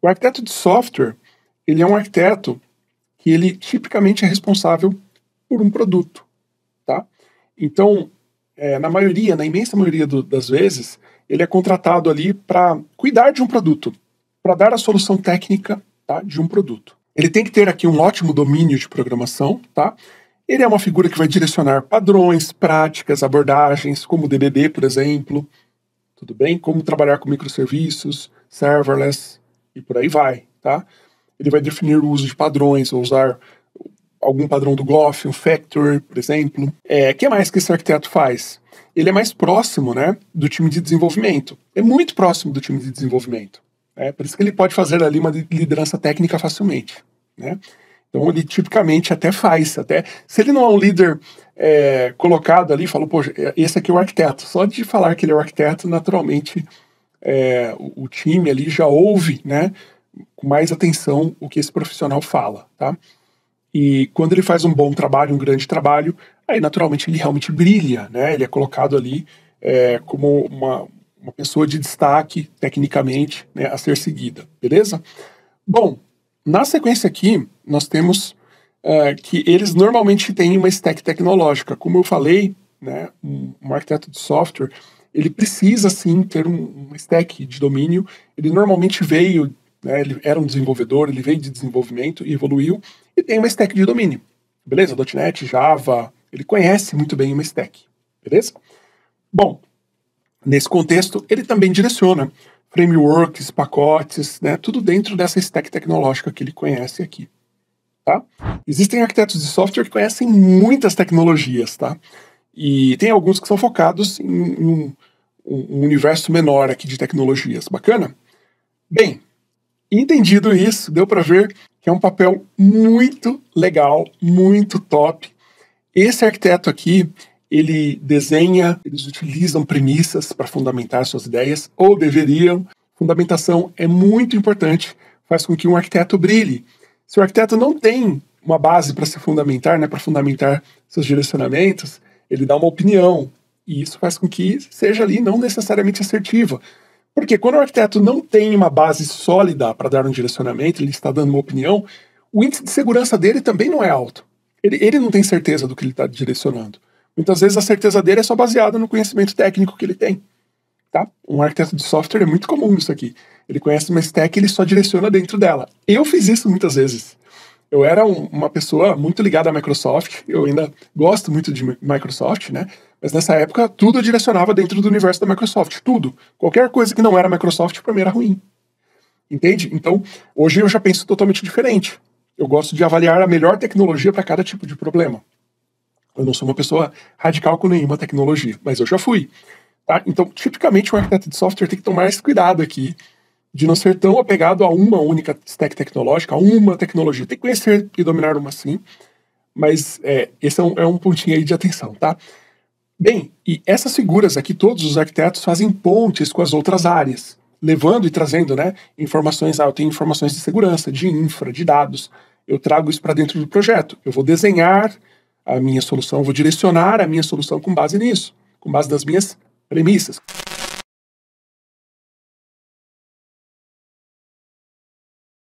O arquiteto de software, ele é um arquiteto que ele tipicamente é responsável por um produto, tá? Então, é, na maioria, na imensa maioria do, das vezes, ele é contratado ali para cuidar de um produto, para dar a solução técnica tá, de um produto. Ele tem que ter aqui um ótimo domínio de programação, tá? Ele é uma figura que vai direcionar padrões, práticas, abordagens, como DBB, por exemplo, tudo bem? Como trabalhar com microserviços, serverless, e por aí vai, tá? Ele vai definir o uso de padrões, ou usar algum padrão do Goff, um Factor, por exemplo. O é, que mais que esse arquiteto faz? Ele é mais próximo né, do time de desenvolvimento. É muito próximo do time de desenvolvimento. Né? Por isso que ele pode fazer ali uma liderança técnica facilmente. Né? Então ele tipicamente até faz, até se ele não é um líder é, colocado ali, falou, poxa, esse aqui é o arquiteto. Só de falar que ele é o arquiteto, naturalmente é, o, o, time ali já ouve, né, com mais atenção o que esse profissional fala, tá? E quando ele faz um bom trabalho, um grande trabalho, aí naturalmente ele realmente brilha, né? Ele é colocado ali é, como uma, uma pessoa de destaque tecnicamente né, a ser seguida, beleza? Bom, na sequência aqui nós temos é, que eles normalmente têm uma stack tecnológica, como eu falei, né? Um, um arquiteto de software ele precisa sim ter um, um stack de domínio. Ele normalmente veio, né, ele era um desenvolvedor, ele veio de desenvolvimento e evoluiu e tem uma stack de domínio. Beleza? .NET, Java, ele conhece muito bem uma stack. Beleza? Bom, nesse contexto, ele também direciona frameworks, pacotes, né, tudo dentro dessa stack tecnológica que ele conhece aqui. Tá? Existem arquitetos de software que conhecem muitas tecnologias, tá? E tem alguns que são focados em, um, um universo menor aqui de tecnologias. Bacana? Bem, entendido isso, deu para ver que é um papel muito legal, muito top. Esse arquiteto aqui, ele desenha, eles utilizam premissas para fundamentar suas ideias, ou deveriam. Fundamentação é muito importante, faz com que um arquiteto brilhe. Se o arquiteto não tem uma base para se fundamentar, né, para fundamentar seus direcionamentos, ele dá uma opinião, e isso faz com que seja ali não necessariamente assertiva. Porque quando o arquiteto não tem uma base sólida para dar um direcionamento, ele está dando uma opinião, o índice de segurança dele também não é alto. Ele, ele não tem certeza do que ele está direcionando. Muitas vezes a certeza dele é só baseada no conhecimento técnico que ele tem. Tá? Um arquiteto de software é muito comum isso aqui. Ele conhece uma stack e ele só direciona dentro dela. Eu fiz isso muitas vezes eu era um, uma pessoa muito ligada à Microsoft, eu ainda gosto muito de Microsoft, né? Mas nessa época, tudo eu direcionava dentro do universo da Microsoft, tudo. Qualquer coisa que não era Microsoft, para mim era ruim. Entende? Então, hoje eu já penso totalmente diferente. Eu gosto de avaliar a melhor tecnologia para cada tipo de problema. Eu não sou uma pessoa radical com nenhuma tecnologia, mas eu já fui. Tá? Então, tipicamente, um arquiteto de software tem que tomar esse cuidado aqui de não ser tão apegado a uma única stack tecnológica, a uma tecnologia. Tem que conhecer e dominar uma sim, mas é, esse é um, é um pontinho aí de atenção, tá? Bem, e essas figuras aqui, todos os arquitetos fazem pontes com as outras áreas, levando e trazendo, né, informações. Ah, eu tenho informações de segurança, de infra, de dados. Eu trago isso para dentro do projeto. Eu vou desenhar a minha solução, vou direcionar a minha solução com base nisso, com base nas minhas premissas.